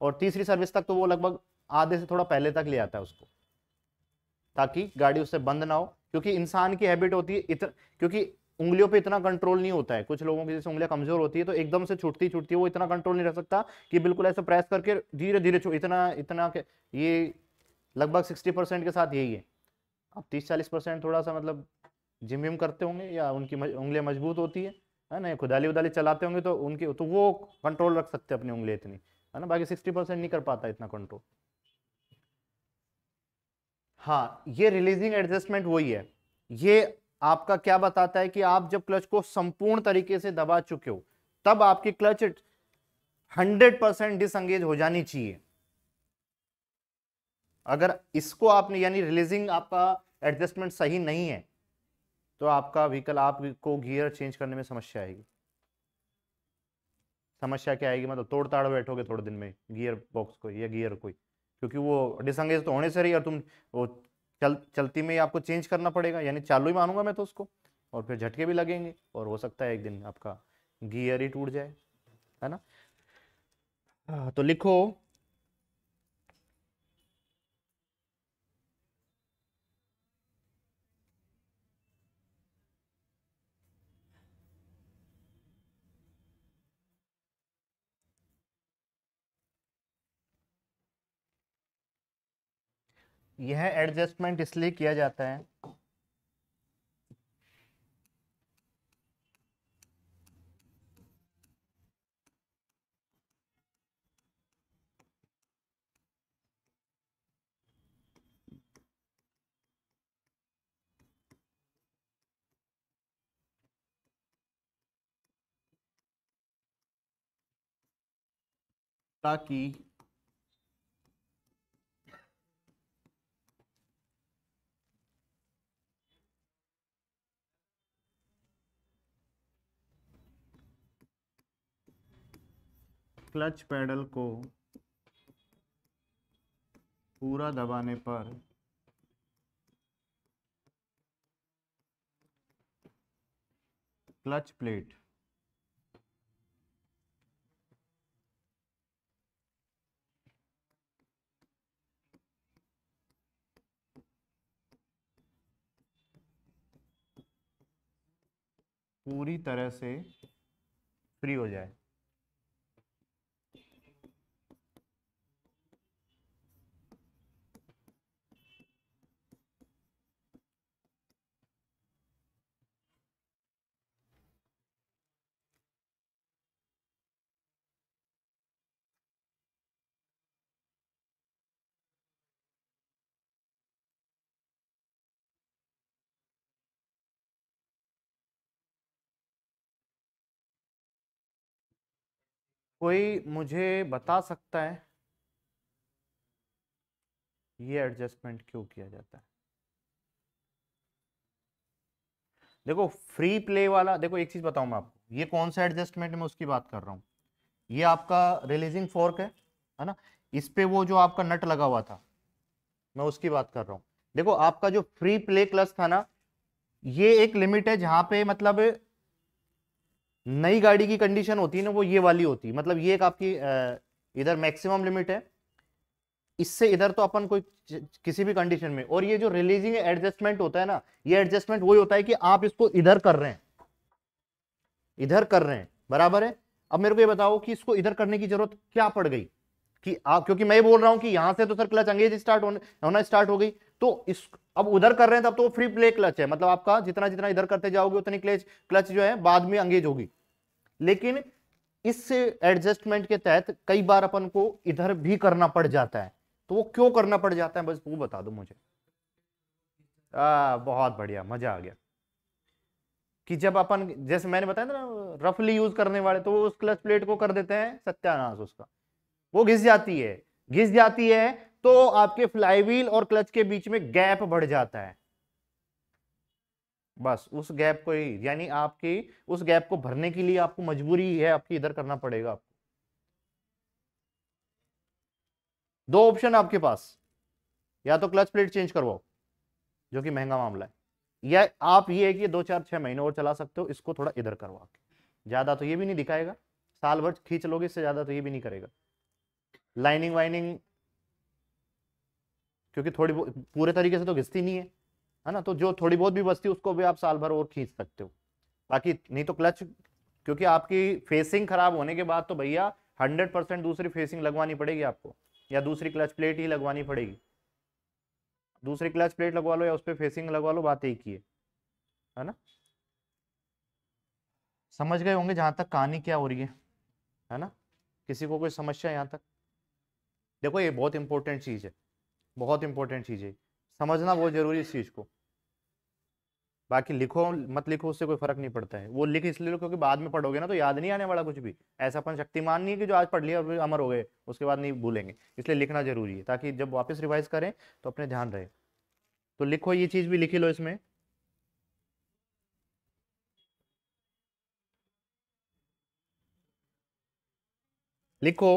और तीसरी सर्विस तक तो वो लगभग आधे से थोड़ा पहले तक ले आता है उसको ताकि गाड़ी उससे बंद ना हो क्योंकि इंसान की हैबिट होती है इतना क्योंकि उंगलियों पे इतना कंट्रोल नहीं होता है कुछ लोगों की जैसे उंगलियां कमजोर होती है तो एकदम से छूटती छूटती है वो इतना कंट्रोल नहीं रह सकता कि बिल्कुल ऐसे प्रेस करके धीरे धीरे इतना इतना ये लगभग सिक्सटी परसेंट के साथ यही है अब तीस चालीस परसेंट थोड़ा सा मतलब जिम विम करते होंगे या उनकी उंगलियाँ मजबूत होती है है ना खुदाली उदाली चलाते होंगे तो उनकी तो वो कंट्रोल रख सकते हैं अपनी उंगली इतनी है ना बाकी सिक्सटी परसेंट नहीं कर पाता इतना कंट्रोल हाँ ये रिलीजिंग एडजस्टमेंट वही है ये आपका क्या बताता है कि आप जब क्लच को संपूर्ण तरीके से दबा चुके हो तब आपकी क्लच हंड्रेड परसेंट डिसंगेज हो जानी चाहिए अगर इसको आपने यानी रिलीजिंग आपका एडजस्टमेंट सही नहीं है तो आपका व्हीकल आपको गियर चेंज करने में समस्या आएगी समस्या क्या आएगी मतलब तोड़ ताड़ बैठोगे थोड़े दिन में गियर बॉक्स को या गियर को क्योंकि वो डिसंगेज तो होने से रही और तुम वो चल चलती में ही आपको चेंज करना पड़ेगा यानी चालू ही मानूंगा मैं तो उसको और फिर झटके भी लगेंगे और हो सकता है एक दिन आपका गियर ही टूट जाए है ना तो लिखो यह एडजस्टमेंट इसलिए किया जाता है ताकि क्लच पैडल को पूरा दबाने पर क्लच प्लेट पूरी तरह से फ्री हो जाए कोई मुझे बता सकता है ये एडजस्टमेंट क्यों किया जाता है देखो फ्री प्ले वाला देखो एक चीज बताऊं मैं आपको ये कौन सा एडजस्टमेंट मैं उसकी बात कर रहा हूं ये आपका रिलीजिंग फोर्क है है ना इस पे वो जो आपका नट लगा हुआ था मैं उसकी बात कर रहा हूं देखो आपका जो फ्री प्ले क्लस था ना ये एक लिमिट है जहां पे मतलब नई गाड़ी की कंडीशन होती है ना वो ये वाली होती है मतलब ये एक आपकी इधर मैक्सिमम लिमिट है इससे इधर तो अपन कोई किसी भी कंडीशन में और ये जो रिलीजिंग एडजस्टमेंट होता है ना ये एडजस्टमेंट वही होता है कि आप इसको इधर कर रहे हैं इधर कर रहे हैं बराबर है अब मेरे को ये बताओ कि इसको इधर करने की जरूरत क्या पड़ गई कि आप क्योंकि मैं बोल रहा हूं कि यहां से तो सर क्लच अंगेज स्टार्ट होने होना स्टार्ट हो गई तो इस अब उधर कर रहे हैं तब तो फ्री प्ले क्लच है मतलब आपका जितना जितना इधर करते जाओगे उतनी क्लच क्लच जो है बाद में अंगेज होगी लेकिन इस एडजस्टमेंट के तहत कई बार अपन को इधर भी करना पड़ जाता है तो वो क्यों करना पड़ जाता है बस वो बता दो मुझे आ, बहुत बढ़िया मजा आ गया कि जब अपन जैसे मैंने बताया ना रफली यूज करने वाले तो वो उस क्लच प्लेट को कर देते हैं सत्यानाश उसका वो घिस जाती है घिस जाती है तो आपके फ्लाईव्हील और क्लच के बीच में गैप बढ़ जाता है बस उस गैप को ही यानी आपकी उस गैप को भरने के लिए आपको मजबूरी है आपकी इधर करना पड़ेगा आपको दो ऑप्शन आपके पास या तो क्लच प्लेट चेंज करवाओ जो कि महंगा मामला है या आप ये है कि दो चार छह महीने और चला सकते हो इसको थोड़ा इधर करवा के ज्यादा तो ये भी नहीं दिखाएगा साल भर खींच लोगे इससे ज्यादा तो ये भी नहीं करेगा लाइनिंग वाइनिंग क्योंकि थोड़ी पूरे तरीके से तो घिसती नहीं है है ना तो जो थोड़ी बहुत भी बचती है उसको भी आप साल भर और खींच सकते हो बाकी नहीं तो क्लच क्योंकि आपकी फेसिंग खराब होने के बाद तो भैया हंड्रेड परसेंट दूसरी फेसिंग लगवानी पड़ेगी आपको या दूसरी क्लच प्लेट ही लगवानी पड़ेगी दूसरी क्लच प्लेट लगवा लो या उस पर फेसिंग लगवा लो बात एक ही है है ना समझ गए होंगे जहां तक कहानी क्या हो रही है है ना किसी को कोई समस्या यहाँ तक देखो ये बहुत इंपॉर्टेंट चीज़ है बहुत इंपॉर्टेंट चीज़ है समझना बहुत जरूरी है इस चीज़ को बाकी लिखो मत लिखो उससे कोई फर्क नहीं पड़ता है वो लिख इसलिए क्योंकि बाद में पढ़ोगे ना तो याद नहीं आने वाला कुछ भी ऐसा अपन शक्तिमान नहीं है कि जो आज पढ़ लिया और अमर हो गए उसके बाद नहीं भूलेंगे इसलिए लिखना जरूरी है ताकि जब वापस रिवाइज करें तो अपने ध्यान रहे तो लिखो ये चीज़ भी लिखी लो इसमें लिखो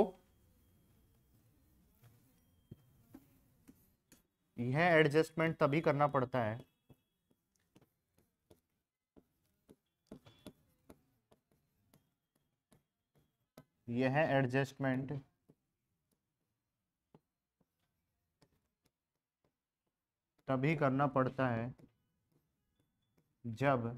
यह एडजस्टमेंट तभी करना पड़ता है यह एडजस्टमेंट तभी करना पड़ता है जब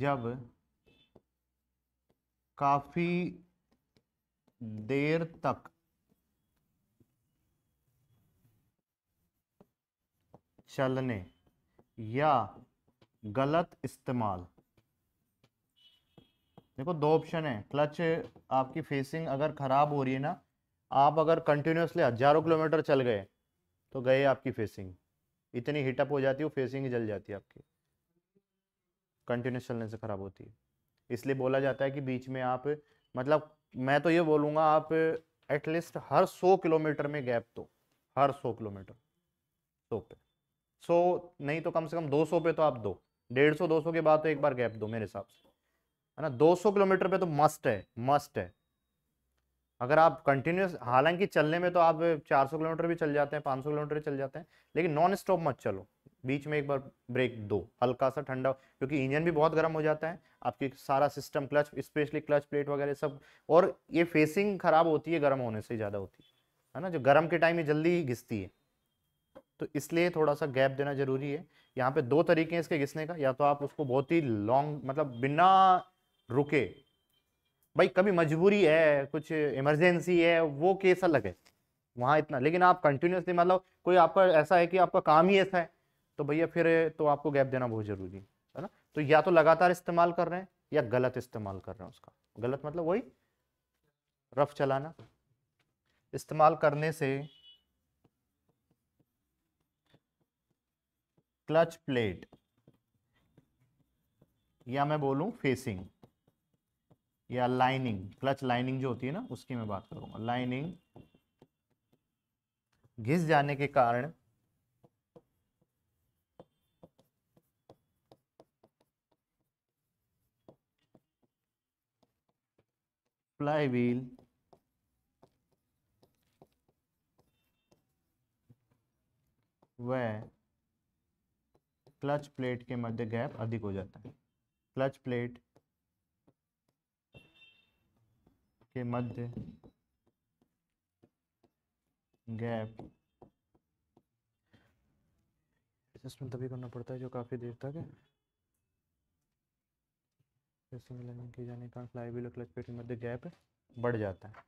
जब काफी देर तक चलने या गलत इस्तेमाल देखो दो ऑप्शन है क्लच आपकी फेसिंग अगर ख़राब हो रही है ना आप अगर कंटिन्यूसली हजारों किलोमीटर चल गए तो गए आपकी फेसिंग इतनी हीटअप हो जाती है फेसिंग ही जल जाती है आपकी कंटिन्यूस चलने से ख़राब होती है इसलिए बोला जाता है कि बीच में आप मतलब मैं तो ये बोलूँगा आप एटलीस्ट हर सौ किलोमीटर में गैप दो तो, हर सौ किलोमीटर सौ पे सो नहीं तो कम से कम दो सौ पे तो आप दो डेढ़ सौ दो सौ के बाद तो एक बार गैप दो मेरे हिसाब से है ना दो सौ किलोमीटर पे तो मस्ट है मस्ट है अगर आप कंटिन्यूस हालांकि चलने में तो आप चार सौ किलोमीटर भी चल जाते हैं पाँच सौ किलोमीटर भी चल जाते हैं लेकिन नॉन स्टॉप मत चलो बीच में एक बार ब्रेक दो हल्का सा ठंडा क्योंकि इंजन भी बहुत गर्म हो जाता है आपके सारा system clutch specially clutch plate वगैरह सब और ये फेसिंग खराब होती है गर्म होने से ज़्यादा होती है है ना जो गर्म के टाइम ही जल्दी ही घिसती है तो इसलिए थोड़ा सा गैप देना जरूरी है यहाँ पे दो तरीके हैं इसके घिसने का या तो आप उसको बहुत ही लॉन्ग मतलब बिना रुके भाई कभी मजबूरी है कुछ इमरजेंसी है वो केस अलग है वहाँ इतना लेकिन आप कंटिन्यूसली मतलब कोई आपका ऐसा है कि आपका काम ही ऐसा है तो भैया फिर तो आपको गैप देना बहुत ज़रूरी है ना तो या तो लगातार इस्तेमाल कर रहे हैं या गलत इस्तेमाल कर रहे हैं उसका गलत मतलब वही रफ चलाना इस्तेमाल करने से क्लच प्लेट या मैं बोलूं फेसिंग या लाइनिंग क्लच लाइनिंग जो होती है ना उसकी मैं बात करूंगा लाइनिंग घिस जाने के कारण फ्लाईवील व क्लच प्लेट के मध्य गैप अधिक हो जाता है क्लच प्लेट के मध्य गैप इसमें तभी करना पड़ता है जो काफ़ी देर तक है जाने फ्लाई व्हील और क्लच प्लेट के मध्य गैप बढ़ जाता है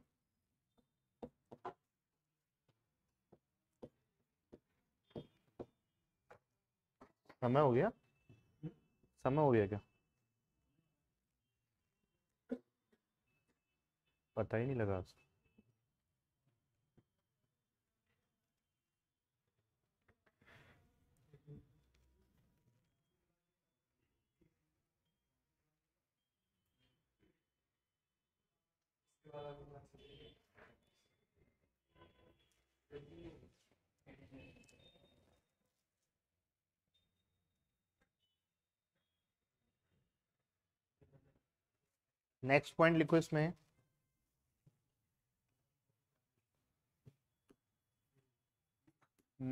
समय हो गया समय हो गया क्या पता ही नहीं लगा उसको नेक्स्ट पॉइंट लिखो इसमें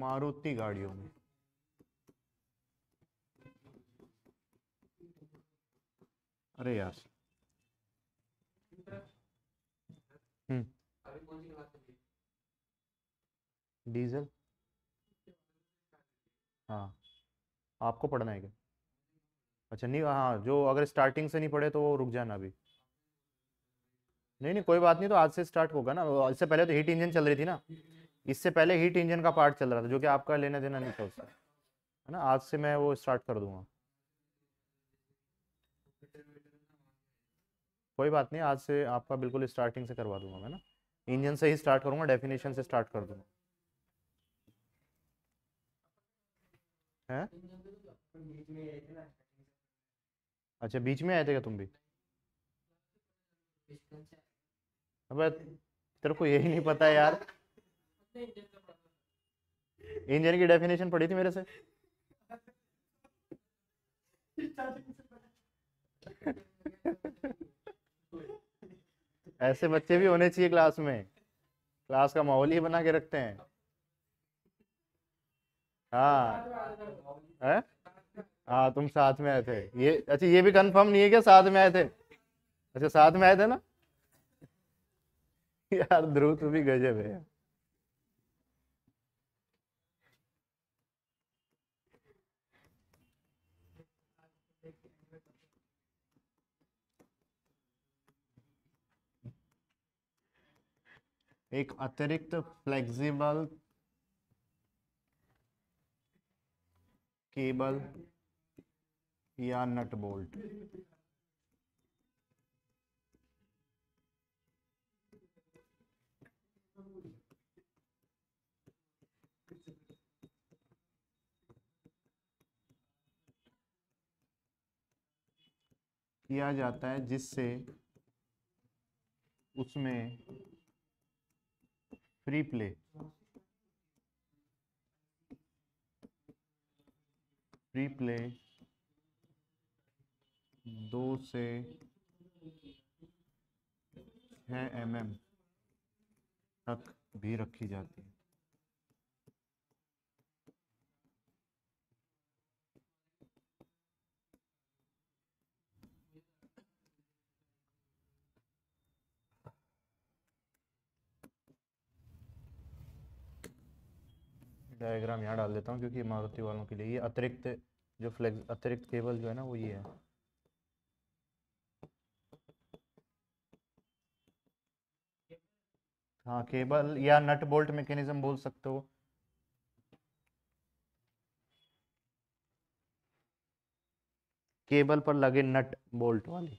मारुति गाड़ियों में अरे यार हम्म। डीजल हाँ आपको पढ़ना है क्या अच्छा नहीं हाँ जो अगर स्टार्टिंग से नहीं पढ़े तो वो रुक जाना अभी नहीं नहीं कोई बात नहीं तो आज से स्टार्ट होगा ना इससे पहले तो हीट इंजन चल रही थी ना इससे पहले हीट इंजन का पार्ट चल रहा था जो कि आपका लेना देना नहीं था उससे है ना आज से मैं वो स्टार्ट कर दूंगा कोई बात नहीं आज से आपका बिल्कुल स्टार्टिंग से करवा दूंगा मैं ना इंजन से ही स्टार्ट करूंगा डेफिनेशन से स्टार्ट कर दूंगा है अच्छा बीच में आए थे क्या तुम भी अबे तेरे को यही नहीं पता यार इंजन की डेफिनेशन पढ़ी थी मेरे से ऐसे बच्चे भी होने चाहिए क्लास में क्लास का माहौल ही बना के रखते हैं हाँ हाँ तुम साथ में आए थे ये अच्छा ये भी कंफर्म नहीं है क्या साथ में आए थे अच्छा साथ में आए थे ना यार ध्रुव तू भी गजब है एक अतिरिक्त फ्लेक्सिबल केबल या नट बोल्ट किया जाता है जिससे उसमें फ्री प्ले फ्री प्ले दो से छ एम एम तक भी रखी जाती है डायग्राम यहाँ डाल देता हूँ क्योंकि मारुति वालों के लिए ये अतिरिक्त जो फ्लेक्स अतिरिक्त केबल जो है ना वो ये है हाँ केबल या नट बोल्ट मैकेनिज्म बोल सकते हो केबल पर लगे नट बोल्ट वाले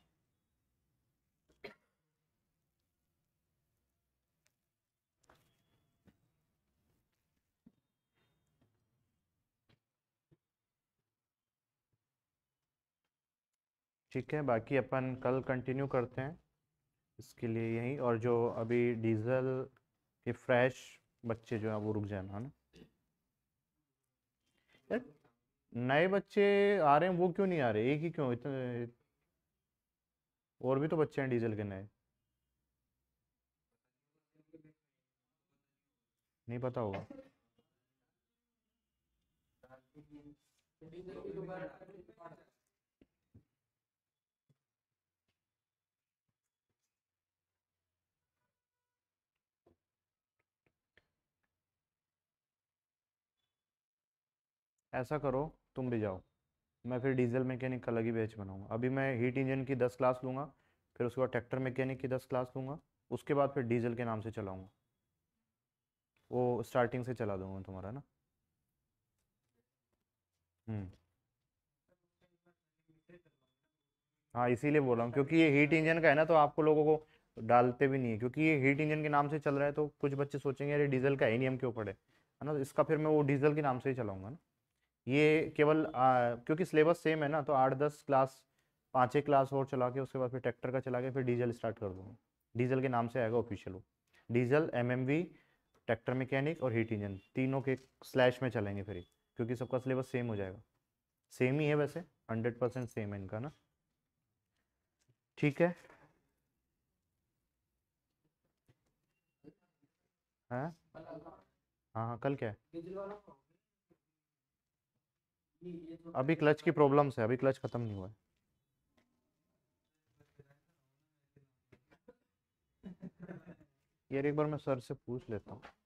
ठीक है बाकी अपन कल कंटिन्यू करते हैं इसके लिए यही और जो अभी डीजल के फ्रेश बच्चे जो है वो रुक जाना है ना नए बच्चे आ रहे हैं वो क्यों नहीं आ रहे एक ही क्यों इतने और भी तो बच्चे हैं डीजल के नए नहीं पता होगा ऐसा करो तुम भी जाओ मैं फिर डीजल मैकेनिक का अलग ही बैच बनाऊंगा अभी मैं हीट इंजन की दस क्लास लूँगा फिर उसके बाद ट्रैक्टर मैकेनिक की दस क्लास लूँगा उसके बाद फिर डीजल के नाम से चलाऊँगा वो स्टार्टिंग से चला दूँगा तुम्हारा ना हम्म। हाँ इसीलिए बोल रहा हूँ क्योंकि ये हीट इंजन का है ना तो आपको लोगों को डालते भी नहीं है क्योंकि ये हीट इंजन के नाम से चल रहा है तो कुछ बच्चे सोचेंगे अरे डीजल का ही नियम क्यों पड़े है ना तो इसका फिर मैं वो डीजल के नाम से ही चलाऊंगा ना ये केवल आ, क्योंकि सिलेबस सेम है ना तो आठ दस क्लास पाँच एक क्लास और चला के उसके बाद फिर ट्रैक्टर का चला के फिर डीजल स्टार्ट कर दूँगा डीजल के नाम से आएगा ऑफिशियल वो डीजल एम ट्रैक्टर मैकेनिक और हीट इंजन तीनों के स्लैश में चलेंगे फिर क्योंकि सबका सिलेबस सेम हो जाएगा सेम ही है वैसे हंड्रेड परसेंट सेम है इनका ना ठीक है हाँ हाँ, हाँ कल क्या है अभी क्लच की प्रॉब्लम्स है अभी क्लच खत्म नहीं हुआ है यार एक बार मैं सर से पूछ लेता हूँ